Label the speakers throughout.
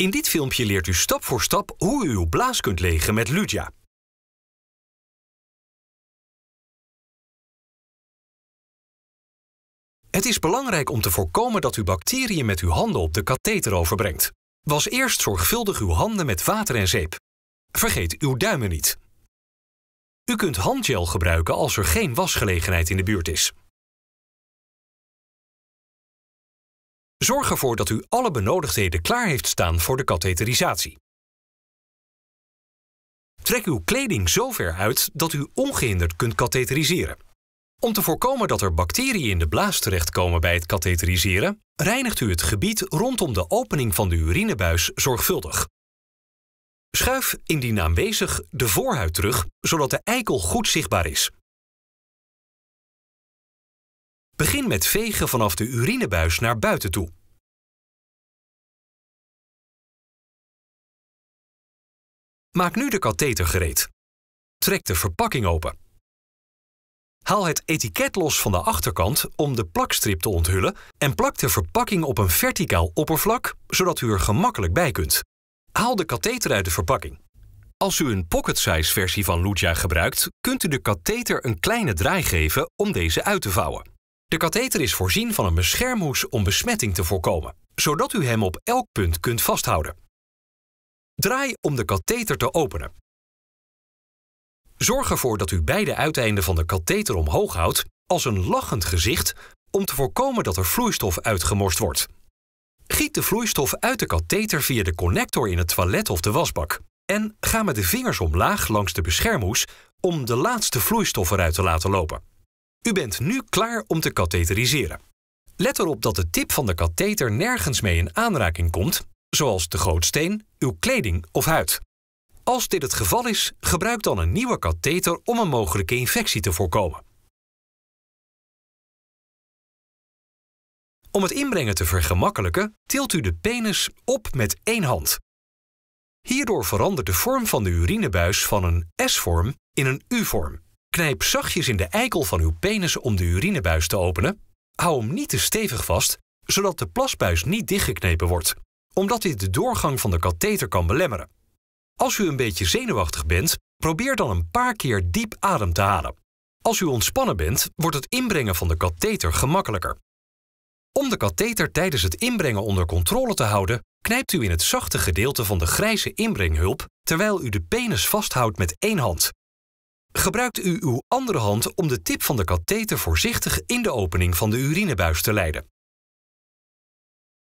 Speaker 1: In dit filmpje leert u stap voor stap hoe u uw blaas kunt legen met Ludia. Het is belangrijk om te
Speaker 2: voorkomen dat u bacteriën met uw handen op de katheter overbrengt. Was eerst zorgvuldig uw handen met water en zeep. Vergeet uw duimen niet. U kunt handgel
Speaker 3: gebruiken als er geen wasgelegenheid in de buurt is. Zorg ervoor dat u alle benodigdheden klaar heeft staan voor de katheterisatie.
Speaker 2: Trek uw kleding zover uit dat u ongehinderd kunt katheteriseren. Om te voorkomen dat er bacteriën in de blaas terechtkomen bij het katheteriseren, reinigt u het gebied rondom de opening van de urinebuis zorgvuldig. Schuif indien aanwezig de voorhuid terug, zodat de eikel goed zichtbaar
Speaker 3: is.
Speaker 1: Begin met vegen vanaf de urinebuis naar buiten toe.
Speaker 2: Maak nu de katheter gereed. Trek de verpakking open. Haal het etiket los van de achterkant om de plakstrip te onthullen en plak de verpakking op een verticaal oppervlak, zodat u er gemakkelijk bij kunt. Haal de katheter uit de verpakking. Als u een pocket-size versie van Lucia gebruikt, kunt u de katheter een kleine draai geven om deze uit te vouwen. De katheter is voorzien van een beschermhoes om besmetting te voorkomen, zodat u hem op elk punt kunt vasthouden. Draai om de katheter te openen. Zorg ervoor dat u beide uiteinden van de katheter omhoog houdt als een lachend gezicht om te voorkomen dat er vloeistof uitgemorst wordt. Giet de vloeistof uit de katheter via de connector in het toilet of de wasbak. En ga met de vingers omlaag langs de beschermhoes om de laatste vloeistof eruit te laten lopen. U bent nu klaar om te katheteriseren. Let erop dat de tip van de katheter nergens mee in aanraking komt, zoals de gootsteen, uw kleding of huid. Als dit het geval is, gebruik dan een nieuwe katheter om een mogelijke
Speaker 3: infectie
Speaker 1: te voorkomen. Om
Speaker 2: het inbrengen te vergemakkelijken, tilt u de penis op met één hand. Hierdoor verandert de vorm van de urinebuis van een S-vorm in een U-vorm. Knijp zachtjes in de eikel van uw penis om de urinebuis te openen. Hou hem niet te stevig vast, zodat de plasbuis niet dichtgeknepen wordt, omdat dit de doorgang van de katheter kan belemmeren. Als u een beetje zenuwachtig bent, probeer dan een paar keer diep adem te halen. Als u ontspannen bent, wordt het inbrengen van de katheter gemakkelijker. Om de katheter tijdens het inbrengen onder controle te houden, knijpt u in het zachte gedeelte van de grijze inbrenghulp terwijl u de penis vasthoudt met één hand. Gebruikt u uw andere hand om de tip van de katheter voorzichtig in de opening van de urinebuis te leiden.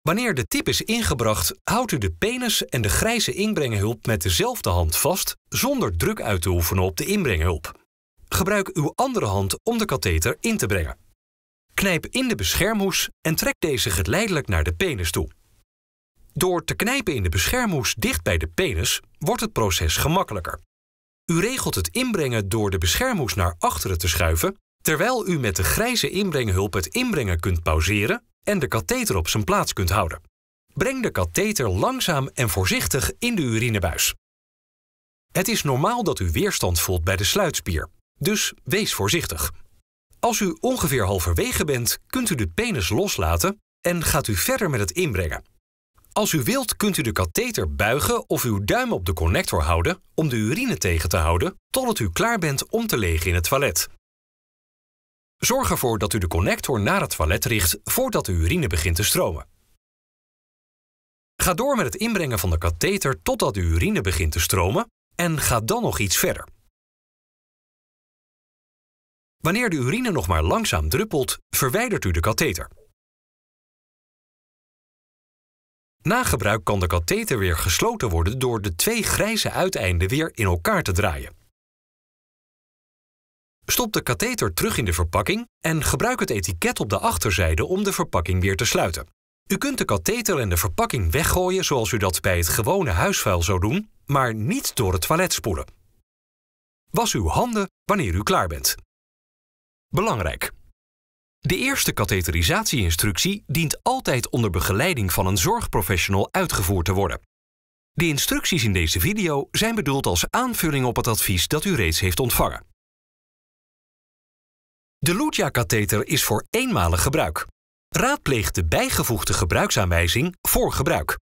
Speaker 2: Wanneer de tip is ingebracht, houdt u de penis en de grijze inbrenghulp met dezelfde hand vast zonder druk uit te oefenen op de inbrenghulp. Gebruik uw andere hand om de katheter in te brengen. Knijp in de beschermhoes en trek deze geleidelijk naar de penis toe. Door te knijpen in de beschermhoes dicht bij de penis wordt het proces gemakkelijker. U regelt het inbrengen door de beschermhoes naar achteren te schuiven, terwijl u met de grijze inbrenghulp het inbrengen kunt pauzeren en de katheter op zijn plaats kunt houden. Breng de katheter langzaam en voorzichtig in de urinebuis. Het is normaal dat u weerstand voelt bij de sluitspier, dus wees voorzichtig. Als u ongeveer halverwege bent, kunt u de penis loslaten en gaat u verder met het inbrengen. Als u wilt kunt u de katheter buigen of uw duim op de connector houden om de urine tegen te houden totdat u klaar bent om te legen in het toilet. Zorg ervoor dat u de connector naar het toilet richt voordat de urine begint te stromen. Ga door met het inbrengen van de katheter totdat de
Speaker 3: urine begint te stromen en ga dan nog iets verder. Wanneer de urine nog maar langzaam druppelt, verwijdert u de katheter. Na gebruik kan de katheter weer gesloten worden door de
Speaker 2: twee grijze uiteinden weer in elkaar te draaien. Stop de katheter terug in de verpakking en gebruik het etiket op de achterzijde om de verpakking weer te sluiten. U kunt de katheter en de verpakking weggooien zoals u dat bij het gewone huisvuil zou doen, maar niet door het toilet spoelen. Was uw handen wanneer u klaar bent. Belangrijk! De eerste katheterisatie-instructie dient altijd onder begeleiding van een zorgprofessional uitgevoerd te worden. De instructies in deze video zijn bedoeld als aanvulling op het advies dat u reeds heeft ontvangen. De Luja-katheter is voor eenmalig gebruik. Raadpleeg de
Speaker 1: bijgevoegde gebruiksaanwijzing voor gebruik.